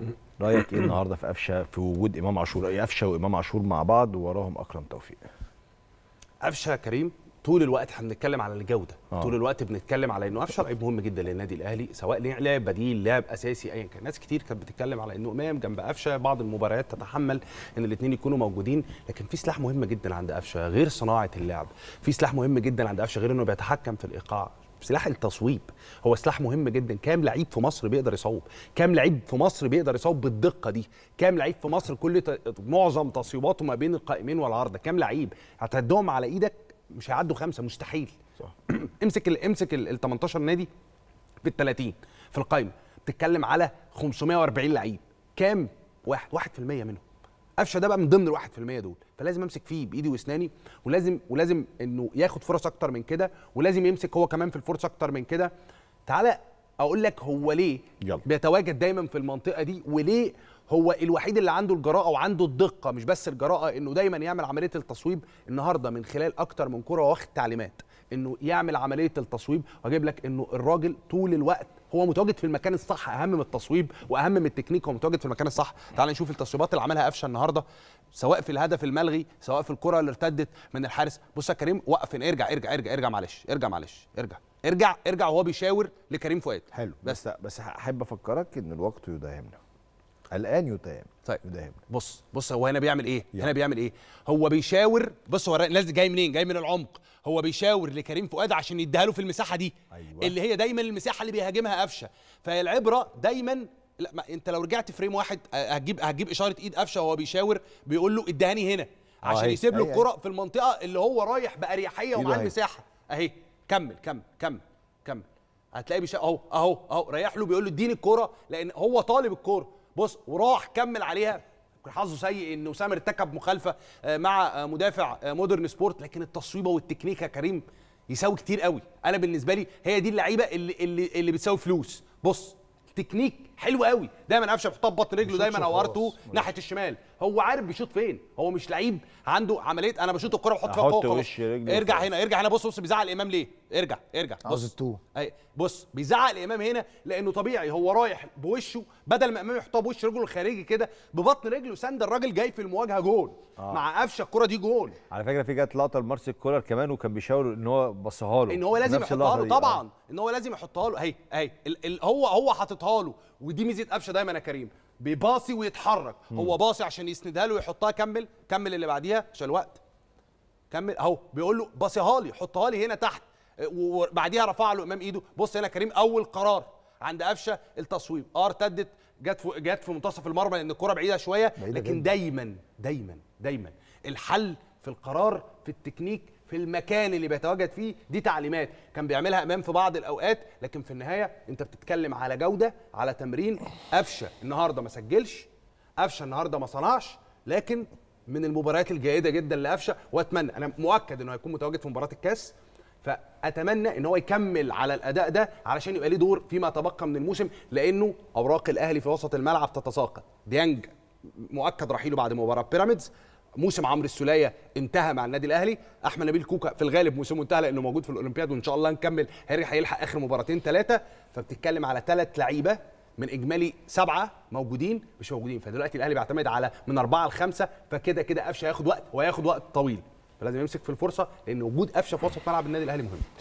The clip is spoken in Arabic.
رايك ايه النهارده في قفشه في وجود امام عاشور قفشه وامام عاشور مع بعض ووراهم اكرم توفيق قفشه كريم طول الوقت احنا بنتكلم على الجوده آه. طول الوقت بنتكلم على انه قفشه لعيب مهم جدا للنادي الاهلي سواء لعب بديل لعب اساسي ايا كان ناس كتير كانت بتتكلم على انه امام جنب قفشه بعض المباريات تتحمل ان الاثنين يكونوا موجودين لكن في سلاح مهم جدا عند قفشه غير صناعه اللعب في سلاح مهم جدا عند قفشه غير انه بيتحكم في الايقاع سلاح التصويب هو سلاح مهم جدا كام لعيب في مصر بيقدر يصوب كام لعيب في مصر بيقدر يصوب بالدقه دي كام لعيب في مصر كل ت... معظم تصويباته ما بين القائمين والعارضه كام لعيب هتعدهم على ايدك مش هيعدوا خمسه مستحيل صح. امسك ال امسك ال 18 نادي في ال 30 في القائمه بتتكلم على 540 لعيب كام واحد 1% منهم قفشه ده بقى من ضمن الواحد في المية دول فلازم امسك فيه بايدي واسناني ولازم ولازم انه ياخد فرص اكتر من كده ولازم يمسك هو كمان في الفرص اكتر من كده تعالى اقول لك هو ليه يلا. بيتواجد دايما في المنطقه دي وليه هو الوحيد اللي عنده الجراءه وعنده الدقه مش بس الجراءه انه دايما يعمل عمليه التصويب النهارده من خلال اكتر من كره واخد تعليمات انه يعمل عمليه التصويب واجيب لك انه الراجل طول الوقت هو متواجد في المكان الصح اهم من التصويب واهم من التكنيك هو متواجد في المكان الصح تعال نشوف التصويبات اللي عملها قفشه النهارده سواء في الهدف الملغي سواء في الكره اللي ارتدت من الحارس بص يا كريم وقف ارجع ارجع ارجع ارجع, ارجع معلش ارجع معلش ارجع ارجع ارجع وهو بيشاور لكريم فؤاد حلو بس بس احب افكرك ان الوقت يداهمنا الان يتهم طيب يداهمنا بص بص هو هنا بيعمل ايه يعني. هنا بيعمل ايه هو بيشاور بص هو الناس جاي منين جاي من العمق هو بيشاور لكريم فؤاد عشان يديها له في المساحه دي أيوة. اللي هي دايما المساحه اللي بيهاجمها قفشه فالعبره دايما لا ما انت لو رجعت فريم واحد آه، هتجيب هتجيب اشاره ايد قفشه وهو بيشاور بيقول له اداني هنا آه، عشان يسيب له أيوة، أيوة. الكره في المنطقه اللي هو رايح باريحيه ومعاه المساحه اهي كمل كمل كمل كمل هتلاقيه بيشاور اهو اهو اهو ريح له بيقول له اديني الكره لان هو طالب الكوره بص وراح كمل عليها كان حظه سيء ان اسامه ارتكب مخالفه آه، مع آه، مدافع آه، مودرن سبورت لكن التصويبه والتكنيك يا كريم يساوي كتير قوي انا بالنسبه لي هي دي اللعيبه اللي اللي, اللي بتساوي فلوس بص تكنيك حلو قوي دايما قفشه بيحطها ببطن رجله دايما او ار ناحيه الشمال هو عارف بيشوط فين هو مش لعيب عنده عمليه انا بشوط الكره بحط فيها قوه خلاص ارجع هنا ارجع هنا بص بص بيزعل الامام ليه ارجع ارجع بص أي بص بيزعق الامام هنا لانه طبيعي هو رايح بوشه بدل ما امام يحطها بوش رجله الخارجي كده ببطن رجله سند الراجل جاي في المواجهه جول آه. مع قفشه الكره دي جول على فكره في جت لقطه لمارسيل كولر كمان وكان بيشاور ان هو بصها له ان هو لازم يحطها له طبعا آه. ان هو لازم يحطها له اهي اهي هو هو حاططها له ودي ميزه قفشه دايما يا كريم بيباصي ويتحرك مم. هو باصي عشان يسندها له ويحطها كمل كمل اللي بعديها عشان الوقت كمل اهو بيقول له باصيها لي حطها لي هنا تحت أه، وبعديها رفع له امام ايده بص هنا كريم اول قرار عند قفشه التصويب اه ارتدت جت في جت في منتصف المرمى لان الكره بعيده شويه لكن دايما دايما دايما الحل في القرار في التكنيك في المكان اللي بيتواجد فيه دي تعليمات كان بيعملها امام في بعض الاوقات لكن في النهايه انت بتتكلم على جوده على تمرين قفشه النهارده ما سجلش قفشه النهارده ما صنعش لكن من المباريات الجيده جدا لقفشه واتمنى انا مؤكد انه هيكون متواجد في مباراه الكاس فاتمنى ان هو يكمل على الاداء ده علشان يبقى ليه دور فيما تبقى من الموسم لانه اوراق الاهلي في وسط الملعب تتساقط ديانج مؤكد رحيله بعد مباراه بيراميدز موسم عمرو السوليه انتهى مع النادي الاهلي احمد نبيل كوكا في الغالب موسمه انتهى لانه موجود في الاولمبياد وان شاء الله نكمل هاري هيلحق اخر مباراتين ثلاثه فبتتكلم على ثلاث لعيبه من اجمالي سبعه موجودين مش موجودين فدلوقتي الاهلي بيعتمد على من اربعه لخمسه فكده كده قفشه هياخد وقت وهياخد وقت طويل فلازم يمسك في الفرصه لان وجود قفشه في وسط ملعب النادي الاهلي مهم